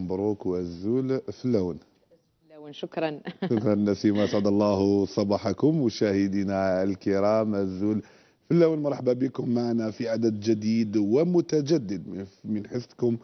مبروك وزول في اللون شكرا شكرا نسيمة سعد الله صباحكم مشاهدينا الكرام الزول في اللون مرحبا بكم معنا في عدد جديد ومتجدد من حصتكم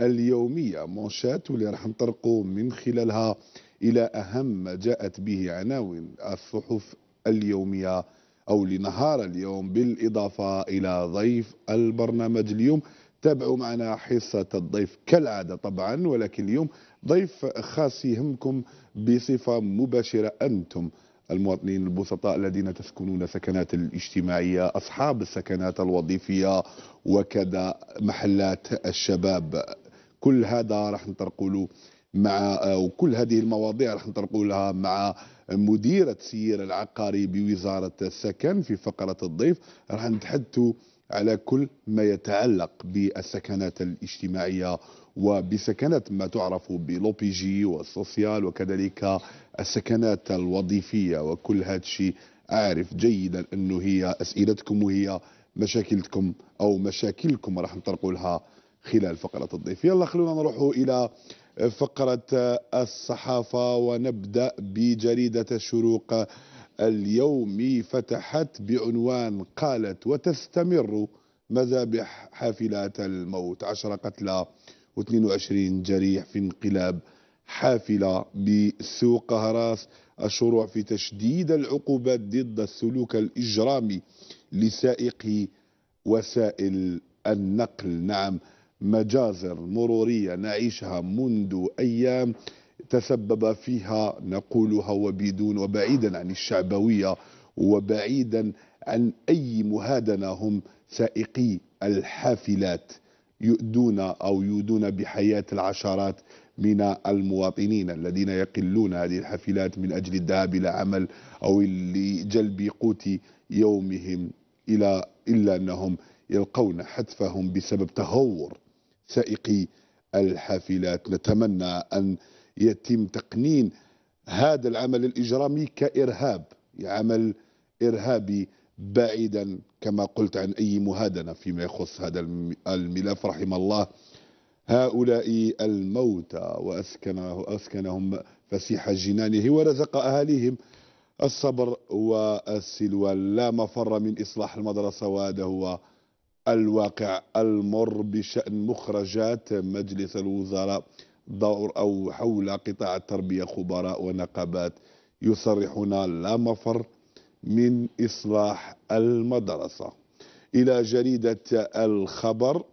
اليومية مونشات واللي راح نطرقوا من خلالها إلى أهم ما جاءت به عناوين الصحف اليومية أو لنهار اليوم بالإضافة إلى ضيف البرنامج اليوم تابعوا معنا حصة الضيف كالعادة طبعا ولكن اليوم ضيف خاص يهمكم بصفة مباشرة أنتم المواطنين البسطاء الذين تسكنون سكنات الاجتماعية أصحاب السكنات الوظيفية وكذا محلات الشباب كل هذا راح نطرقوا مع وكل هذه المواضيع راح نطرقولها لها مع مديرة سير العقاري بوزارة السكن في فقرة الضيف راح نتحدثوا على كل ما يتعلق بالسكنات الاجتماعية وبسكنات ما تعرف بلوبيجي جي والسوسيال وكذلك السكنات الوظيفية وكل هذا الشيء أعرف جيدا أنه هي أسئلتكم وهي مشاكلكم أو مشاكلكم راح نطرقوا لها خلال فقرة الضيف يلا خلونا نروحوا إلى فقرة الصحافة ونبدأ بجريدة الشروق اليوم فتحت بعنوان قالت وتستمر مذابح حافلات الموت عشر قتلى و22 جريح في انقلاب حافلة بسوق هراس الشروع في تشديد العقوبات ضد السلوك الإجرامي لسائقي وسائل النقل نعم مجازر مرورية نعيشها منذ أيام تسبب فيها نقولها وبدون وبعيدا عن الشعبوية وبعيدا عن أي مهادنة هم سائقي الحافلات يؤدون أو يؤدون بحياة العشرات من المواطنين الذين يقلون هذه الحافلات من أجل الذهاب إلى عمل أو لجلب قوت يومهم إلى إلا أنهم يلقون حتفهم بسبب تهور سائقي الحافلات نتمنى أن يتم تقنين هذا العمل الإجرامي كإرهاب عمل إرهابي بعيدا كما قلت عن أي مهادنة فيما يخص هذا الملف رحم الله هؤلاء الموتى وأسكنه أسكنهم فسيح جنانه ورزق أهاليهم الصبر والسلوان لا مفر من إصلاح المدرسة وهذا هو الواقع المر بشأن مخرجات مجلس الوزراء دور أو حول قطاع التربية خبراء ونقابات يصرحون لا مفر من إصلاح المدرسة إلى جريدة الخبر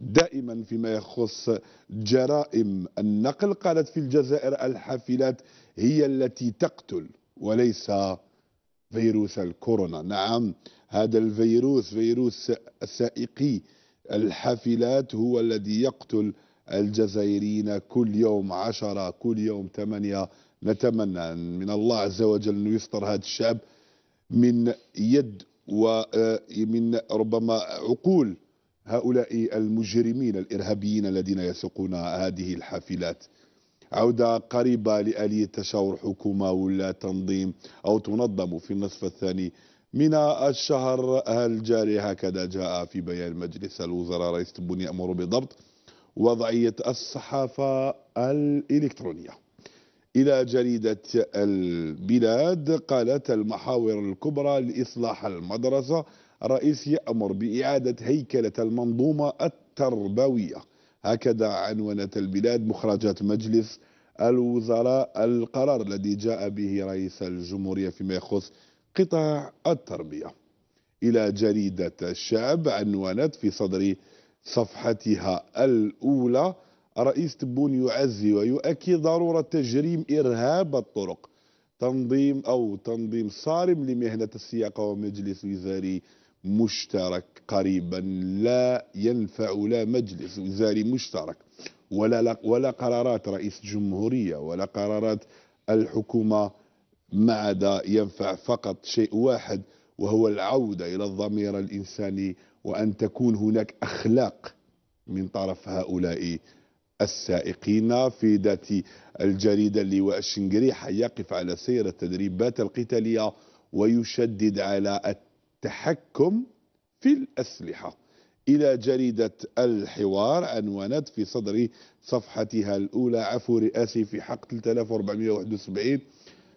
دائما فيما يخص جرائم النقل قالت في الجزائر الحافلات هي التي تقتل وليس فيروس الكورونا نعم هذا الفيروس فيروس سائقي الحافلات هو الذي يقتل الجزائريين كل يوم عشرة كل يوم ثمانية نتمنى من الله عز وجل أنه يستر هذا الشعب من يد ومن آه، ربما عقول هؤلاء المجرمين الإرهابيين الذين يسوقون هذه الحافلات عودة قريبة لآلية تشاور حكومة ولا تنظيم أو تنظم في النصف الثاني من الشهر الجاري هكذا جاء في بيان مجلس الوزراء رئيس تبوني أمر بضبط وضعية الصحافة الإلكترونية إلى جريدة البلاد قالت المحاور الكبرى لإصلاح المدرسة رئيس يأمر بإعادة هيكلة المنظومة التربوية هكذا عنونت البلاد مخرجات مجلس الوزراء القرار الذي جاء به رئيس الجمهورية فيما يخص قطاع التربية إلى جريدة الشعب عنونت في صدر صفحتها الأولى رئيس تبون يعزي ويؤكد ضرورة تجريم إرهاب الطرق تنظيم أو تنظيم صارم لمهنة السياقة ومجلس وزاري مشترك قريبا لا ينفع لا مجلس وزاري مشترك ولا ولا قرارات رئيس الجمهورية ولا قرارات الحكومة ما عدا ينفع فقط شيء واحد وهو العودة إلى الضمير الإنساني وأن تكون هناك أخلاق من طرف هؤلاء السائقين في ذات الجريدة اللواء الشنقريحة يقف على سير التدريبات القتالية ويشدد على التحكم في الأسلحة إلى جريدة الحوار عنوانات في صدر صفحتها الأولى عفو رئاسي في حق 3471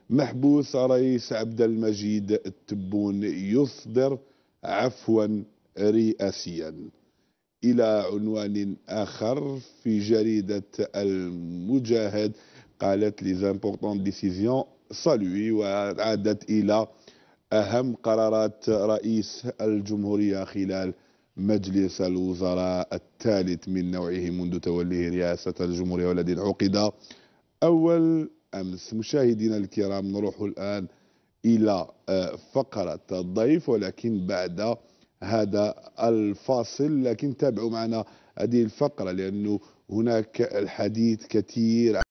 محبوس رئيس عبد المجيد التبون يصدر عفوا رئاسيا إلى عنوان آخر في جريدة المجاهد قالت les importantes décisions saluées وعادت إلى أهم قرارات رئيس الجمهورية خلال مجلس الوزراء الثالث من نوعه منذ توليه رئاسة الجمهورية والذي عقد أول أمس مشاهدينا الكرام نروح الآن إلى آه، فقرة الضيف ولكن بعد هذا الفاصل لكن تابعوا معنا هذه الفقرة لأنه هناك الحديث كثير